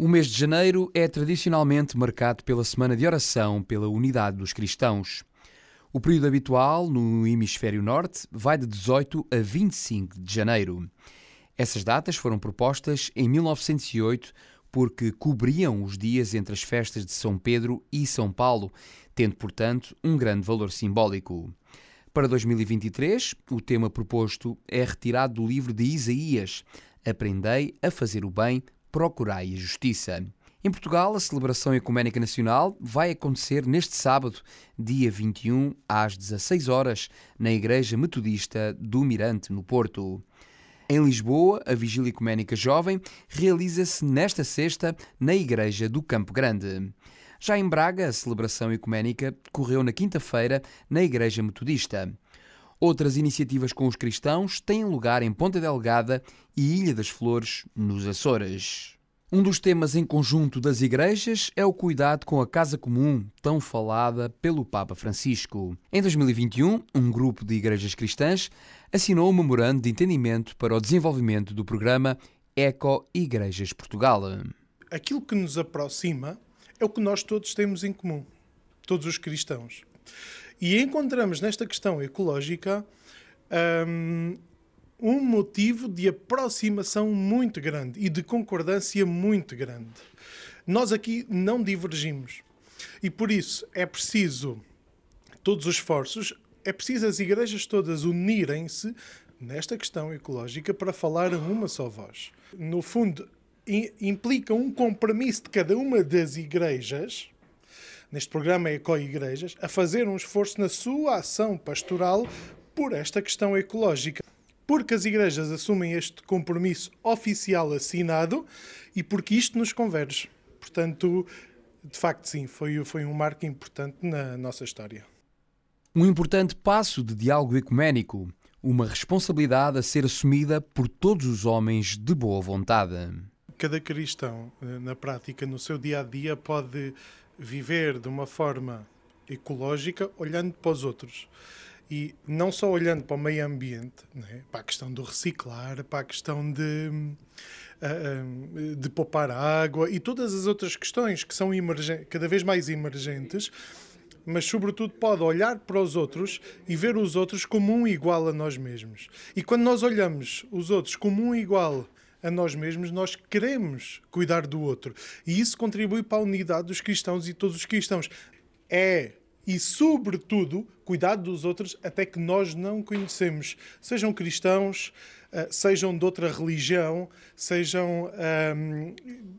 O mês de janeiro é tradicionalmente marcado pela semana de oração pela unidade dos cristãos. O período habitual no hemisfério norte vai de 18 a 25 de janeiro. Essas datas foram propostas em 1908 porque cobriam os dias entre as festas de São Pedro e São Paulo, tendo, portanto, um grande valor simbólico. Para 2023, o tema proposto é retirado do livro de Isaías: Aprendei a fazer o bem Procurai a Justiça. Em Portugal, a celebração ecuménica nacional vai acontecer neste sábado, dia 21, às 16 horas, na Igreja Metodista do Mirante, no Porto. Em Lisboa, a Vigília Ecuménica Jovem realiza-se nesta sexta na Igreja do Campo Grande. Já em Braga, a celebração ecuménica correu na quinta-feira na Igreja Metodista. Outras iniciativas com os cristãos têm lugar em Ponta Delgada e Ilha das Flores, nos Açores. Um dos temas em conjunto das igrejas é o cuidado com a casa comum, tão falada pelo Papa Francisco. Em 2021, um grupo de igrejas cristãs assinou um memorando de entendimento para o desenvolvimento do programa Eco Igrejas Portugal. Aquilo que nos aproxima é o que nós todos temos em comum, todos os cristãos. E encontramos nesta questão ecológica um, um motivo de aproximação muito grande e de concordância muito grande. Nós aqui não divergimos. E por isso é preciso todos os esforços, é preciso as igrejas todas unirem-se nesta questão ecológica para falar uma só voz. No fundo, implica um compromisso de cada uma das igrejas neste programa Eco Igrejas, a fazer um esforço na sua ação pastoral por esta questão ecológica. Porque as igrejas assumem este compromisso oficial assinado e porque isto nos converge. Portanto, de facto, sim, foi, foi um marco importante na nossa história. Um importante passo de diálogo ecuménico, uma responsabilidade a ser assumida por todos os homens de boa vontade cada cristão, eh, na prática, no seu dia a dia, pode viver de uma forma ecológica olhando para os outros. E não só olhando para o meio ambiente, né? para a questão do reciclar, para a questão de, ah, ah, de poupar água e todas as outras questões que são cada vez mais emergentes, mas sobretudo pode olhar para os outros e ver os outros como um igual a nós mesmos. E quando nós olhamos os outros como um igual a nós mesmos, nós queremos cuidar do outro. E isso contribui para a unidade dos cristãos e todos os cristãos. É e, sobretudo, cuidar dos outros até que nós não conhecemos. Sejam cristãos, eh, sejam de outra religião, sejam ehm,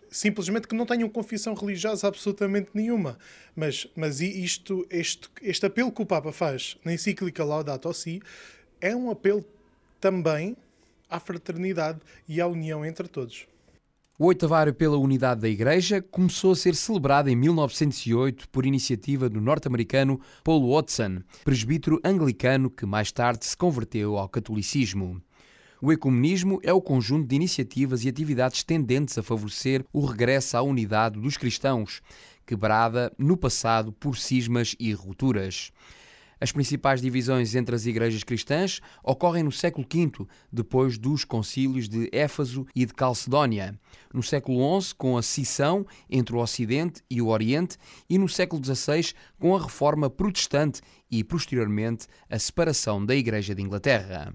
simplesmente que não tenham confissão religiosa absolutamente nenhuma. Mas, mas isto, este, este apelo que o Papa faz na encíclica Laudato Si é um apelo também à fraternidade e à união entre todos. O oitavário pela unidade da Igreja começou a ser celebrado em 1908 por iniciativa do norte-americano Paul Watson, presbítero anglicano que mais tarde se converteu ao catolicismo. O ecumenismo é o conjunto de iniciativas e atividades tendentes a favorecer o regresso à unidade dos cristãos, quebrada no passado por cismas e rupturas. As principais divisões entre as igrejas cristãs ocorrem no século V, depois dos concílios de Éfaso e de Calcedónia, no século XI com a cisão entre o Ocidente e o Oriente e no século XVI com a reforma protestante e posteriormente a separação da Igreja de Inglaterra.